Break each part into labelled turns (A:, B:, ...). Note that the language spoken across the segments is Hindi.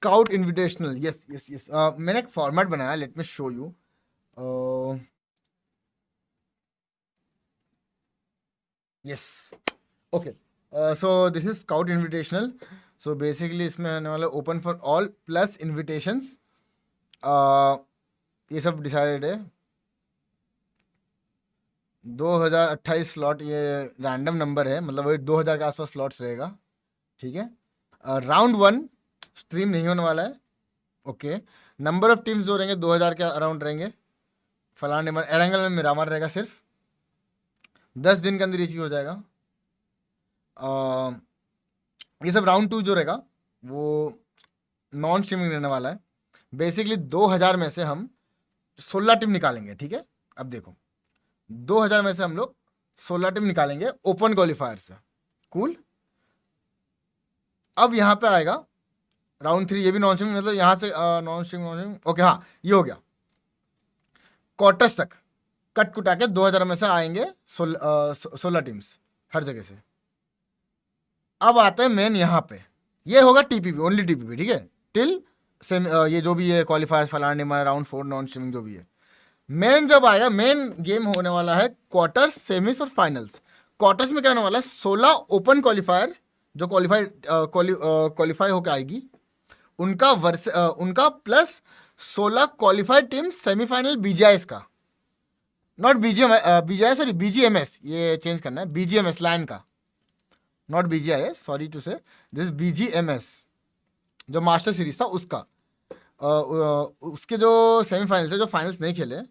A: scout invitational yes yes yes मैंने एक फॉर्मेट बनाया let me show you yes okay so this is scout invitational so basically इसमें होने वाला open for all plus invitations ये सब डिसाइडेड है 2028 स्लॉट ये रैंडम नंबर है मतलब वही 2000 के आसपास स्लॉट्स रहेगा ठीक है राउंड uh, वन स्ट्रीम नहीं होने वाला है ओके नंबर ऑफ टीम्स जो रहेंगे 2000 के अराउंड रहेंगे फलान नंबर एरंगल में मेरा रहेगा सिर्फ दस दिन के अंदर ये हो जाएगा आ, ये सब राउंड टू जो रहेगा वो नॉन स्ट्रीमिंग रहने वाला है बेसिकली 2000 में से हम 16 टीम निकालेंगे ठीक है अब देखो 2000 में से हम लोग 16 टीम निकालेंगे ओपन क्वालिफायर से कूल अब यहाँ पे आएगा राउंड थ्री ये भी नॉन स्ट्रिंग मतलब यहाँ से non string non string okay हाँ ये हो गया क्वार्टर्स तक कट कुटा के दो हज़ार में से आएंगे सोलह सोलह टीम्स हर जगह से अब आते हैं मेन यहाँ पे ये होगा टीपीपी ओनली टीपीपी ठीक है टिल सेम ये जो भी है क्वालिफायर फलाने मारा राउंड फोर नॉन स्विमिंग जो भी है मेन जब आएगा मेन गेम होने वाला है क्वार्टर्स सेमीज और फाइनल्स क्वार्टर्स में क्या होने वाला है सोलह ओपन क्वालिफायर जो क्वालिफाई क्वालिफाई होकर आएगी उनका वर्स उनका प्लस सोलह क्वालिफाइड टीम सेमीफाइनल बीजेएस का not BGM BJS sorry BGMS ये चेंज करना है बीजीएमएस लाइन का not BGI sorry to say this BGMS जो मास्टर सीरीज था उसका uh, उसके जो सेमीफाइनल थे जो फाइनल्स नहीं खेले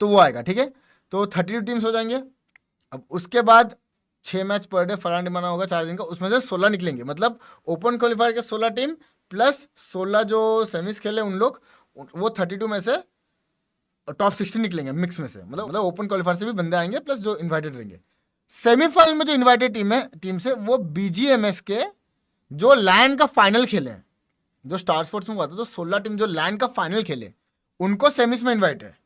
A: तो वो आएगा ठीक है तो थर्टी टू टीम्स हो जाएंगे अब उसके बाद छः मैच पर डे फला माना होगा चार दिन का उसमें से सोलह निकलेंगे मतलब ओपन क्वालिफायर के सोलह टीम प्लस सोलह जो सेमीज खेले उन लोग वो थर्टी टू में से टॉप सिक्सटीन निकलेंगे मिक्स में से मतलब मतलब ओपन क्वालिफायर से भी बंदे आएंगे प्लस जो इन्वाइटेड रहेंगे सेमीफाइनल में जो इन्वाइटेड टीम है टीम से वो बीजीएमएस के जो लैंड का फाइनल खेले जो स्टार स्पोर्ट्स में हुआ था तो सोलह टीम जो लैंड का फाइनल खेले उनको सेमीज में इन्वाइट है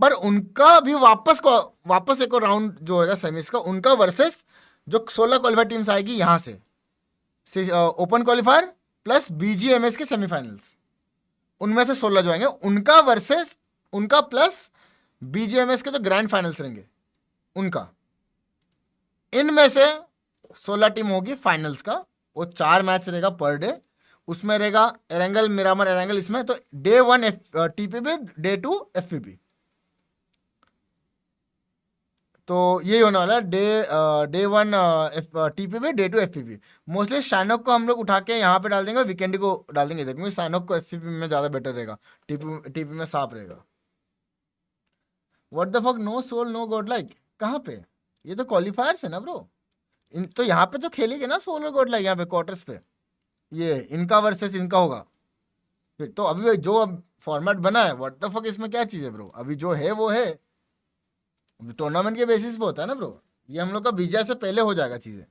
A: पर उनका भी वापस को वापस एक राउंड जो होगा सेमीज का उनका वर्सेस जो सोलह क्वालिफायर टीम्स आएगी यहां से ओपन क्वालिफायर प्लस बीजीएमएस के सेमीफाइनल्स उनमें से सोलह जो आएंगे उनका वर्सेस उनका प्लस बीजीएमएस के जो ग्रैंड फाइनल्स रहेंगे उनका इनमें से सोलह टीम होगी फाइनल्स का वो चार मैच रहेगा पर डे उसमें रहेगा एरेंगल मिरामर एरेंगल इसमें तो day one F TPB day two F P B तो ये होने वाला है day day one T P day two F P P mostly Sanhok को हम लोग उठा के यहाँ पे डाल देंगे वीकेंड को डाल देंगे इधर क्योंकि शाइनॉक को एफ पी पी में ज़्यादा बेटर रहेगा टी पी में साफ रहेगा what the fuck no soul no god like कहाँ पे ये तो क्वालिफायर्स है ना ब्रो इन तो यहाँ पे तो खेलेंगे ना सोल और गॉड लाइक यहाँ पे क्वार्टर्स पे ये इनका वर्सेस इनका होगा फिर तो अभी जो अब फॉर्मेट बना है वट द फक इसमें क्या चीज़ है ब्रो अभी जो है वो है टूर्नामेंट के बेसिस पे होता है ना ब्रो ये हम लोग का वीजा से पहले हो जाएगा चीज़ें